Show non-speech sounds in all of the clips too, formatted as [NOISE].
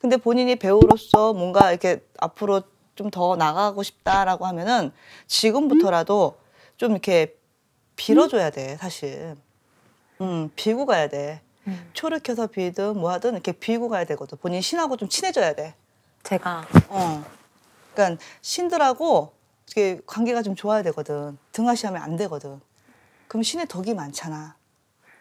근데 본인이 배우로서 뭔가 이렇게 앞으로 좀 더 나가고 싶다라고 하면은 지금부터라도 좀 이렇게 빌어줘야 돼 사실. 음 빌고 가야 돼. 음. 초를켜서 빌든 뭐 하든 이렇게 빌고 가야 되거든. 본인 신하고 좀 친해져야 돼. 제가. 어. 그러니까 신들하고 이게 렇 관계가 좀 좋아야 되거든. 등하시하면 안 되거든. 그럼 신의 덕이 많잖아.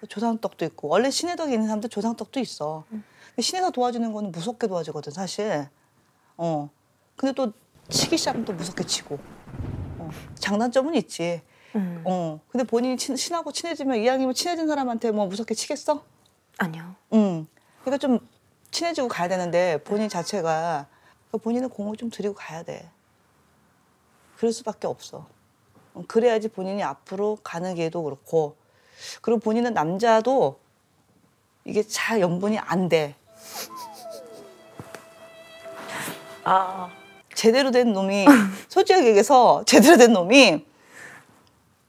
조상떡도 있고 원래 신혜덕이 있는 사람들 조상떡도 있어. 음. 신에서 도와주는 거는 무섭게 도와주거든 사실. 어. 근데 또 치기 시작하면 또 무섭게 치고. 어. 장단점은 있지. 음. 어. 근데 본인이 친, 친하고 친해지면 이왕이면 친해진 사람한테 뭐 무섭게 치겠어? 아니요. 음. 그러니까 좀 친해지고 가야 되는데 본인 네. 자체가 그러니까 본인은 공을 좀드리고 가야 돼. 그럴 수밖에 없어. 어, 그래야지 본인이 앞으로 가는 길도 그렇고 그리고 본인은 남자도 이게 잘염분이안 돼. 아. 제대로 된 놈이 솔직하게 얘기해서 제대로 된 놈이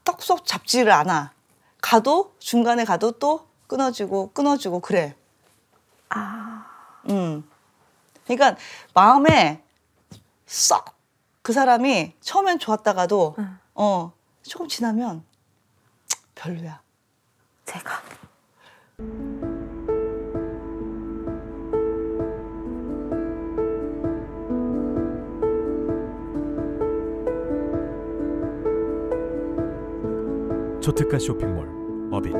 떡속 잡지를 않아. 가도 중간에 가도 또 끊어지고 끊어지고 그래. 아. 음. 그러니까 마음에 썩 그 사람이 처음엔 좋았다가도 응. 어 조금 지나면 별로야. 저특가 쇼핑몰 어빈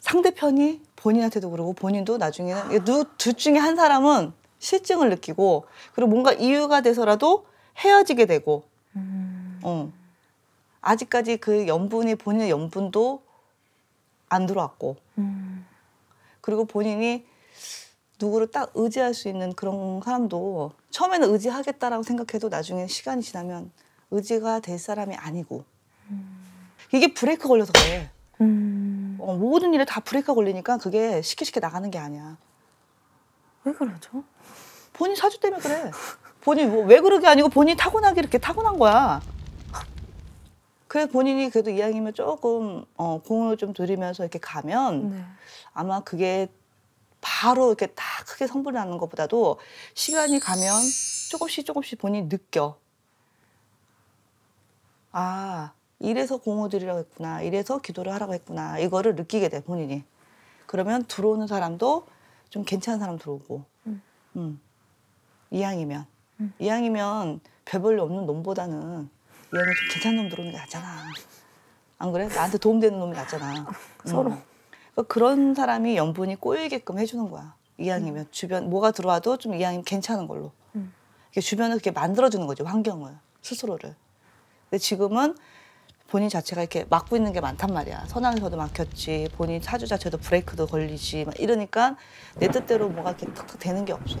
상대편이 본인한테도 그러고 본인도 나중에는 둘 중에 한 사람은 실증을 느끼고 그리고 뭔가 이유가 돼서라도 헤어지게 되고 음. 어. 아직까지 그 연분이 본인의 연분도 안 들어왔고 음. 그리고 본인이 누구를 딱 의지할 수 있는 그런 사람도 처음에는 의지하겠다라고 생각해도 나중에 시간이 지나면 의지가 될 사람이 아니고 이게 브레이크 걸려서 그래. 음. 어, 모든 일에 다브레이크 걸리니까 그게 쉽게 쉽게 나가는 게 아니야. 왜 그러죠? 본인 사주 때문에 그래. 본인 뭐왜 그러게 아니고 본인 타고나게 이렇게 타고난 거야. 그래 본인이 그래도 이왕이면 조금 어, 공을 좀 들이면서 이렇게 가면 네. 아마 그게 바로 이렇게 다 크게 성불 나는 것보다도 시간이 가면 조금씩 조금씩 본인이 느껴. 아 이래서 공허드리라고 했구나. 이래서 기도를 하라고 했구나. 이거를 느끼게 돼, 본인이. 그러면 들어오는 사람도 좀 괜찮은 사람 들어오고. 음. 음. 이왕이면. 음. 이왕이면 별볼리 없는 놈보다는 이왕이면 좀 괜찮은 놈 들어오는 게 낫잖아. 안 그래? 나한테 도움되는 놈이 낫잖아. [LAUGHS] 서로. 음. 그러니까 그런 사람이 연분이 꼬이게끔 해주는 거야. 이왕이면 음. 주변 뭐가 들어와도 좀 이왕이면 괜찮은 걸로. 음. 주변을 그렇게 만들어주는 거죠 환경을 스스로를. 근데 지금은 본인 자체가 이렇게 막고 있는 게 많단 말이야. 선앙에서도 막혔지, 본인 사주 자체도 브레이크도 걸리지, 막 이러니까 내 뜻대로 뭐가 이렇게 탁탁 되는 게 없어.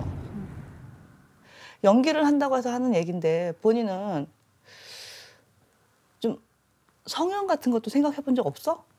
연기를 한다고 해서 하는 얘긴데 본인은 좀 성형 같은 것도 생각해 본 적 없어?